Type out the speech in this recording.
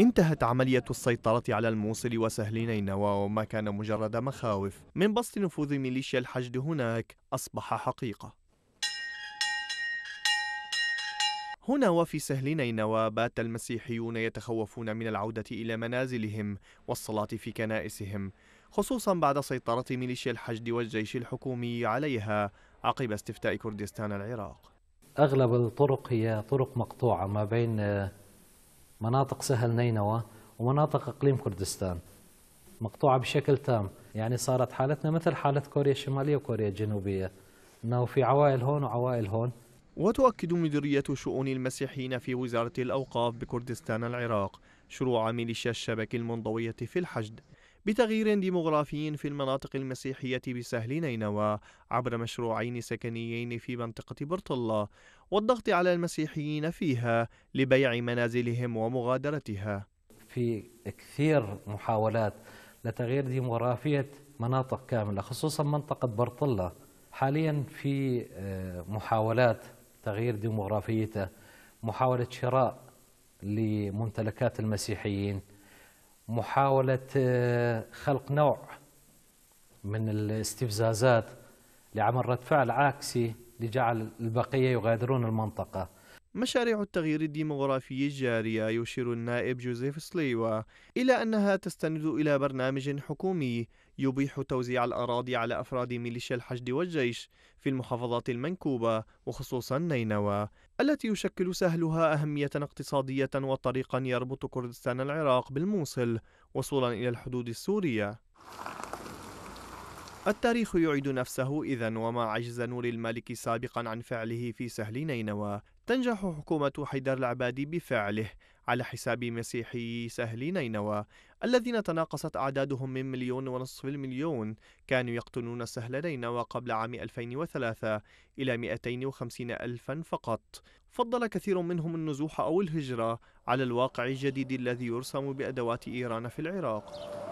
انتهت عملية السيطرة على الموصل وسهل نينوى وما كان مجرد مخاوف من بسط نفوذ ميليشيا الحشد هناك أصبح حقيقة هنا وفي سهل نينوى بات المسيحيون يتخوفون من العودة إلى منازلهم والصلاة في كنائسهم خصوصا بعد سيطرة ميليشيا الحشد والجيش الحكومي عليها عقب استفتاء كردستان العراق أغلب الطرق هي طرق مقطوعة ما بين مناطق سهل نينوى ومناطق اقليم كردستان مقطوعه بشكل تام، يعني صارت حالتنا مثل حاله كوريا الشماليه وكوريا الجنوبيه انه في عوائل هون وعوائل هون وتؤكد مديرية شؤون المسيحيين في وزارة الأوقاف بكردستان العراق شروع ميليشيا الشبكة المنضوية في الحشد بتغيير ديموغرافي في المناطق المسيحية بسهل نينوى عبر مشروعين سكنيين في منطقة برطلة والضغط على المسيحيين فيها لبيع منازلهم ومغادرتها في كثير محاولات لتغيير ديموغرافية مناطق كاملة خصوصا منطقة برطلة حاليا في آه، محاولات تغيير ديموغرافيته محاولة شراء لممتلكات المسيحيين محاولة آه، خلق نوع من الاستفزازات لعمل رد فعل عاكسي لجعل البقية يغادرون المنطقة مشاريع التغيير الديمغرافي الجارية يشير النائب جوزيف سليوا إلى أنها تستند إلى برنامج حكومي يبيح توزيع الأراضي على أفراد ميليشيا الحشد والجيش في المحافظات المنكوبة وخصوصا نينوى التي يشكل سهلها أهمية اقتصادية وطريقا يربط كردستان العراق بالموصل وصولا إلى الحدود السورية التاريخ يعيد نفسه إذا وما عجز نور المالك سابقا عن فعله في سهل نينوى تنجح حكومة حيدر العبادي بفعله على حساب مسيحي سهل نينوى الذين تناقصت أعدادهم من مليون ونصف المليون كانوا يقتلون سهل نينوى قبل عام 2003 إلى 250 ألفا فقط فضل كثير منهم النزوح أو الهجرة على الواقع الجديد الذي يرسم بأدوات إيران في العراق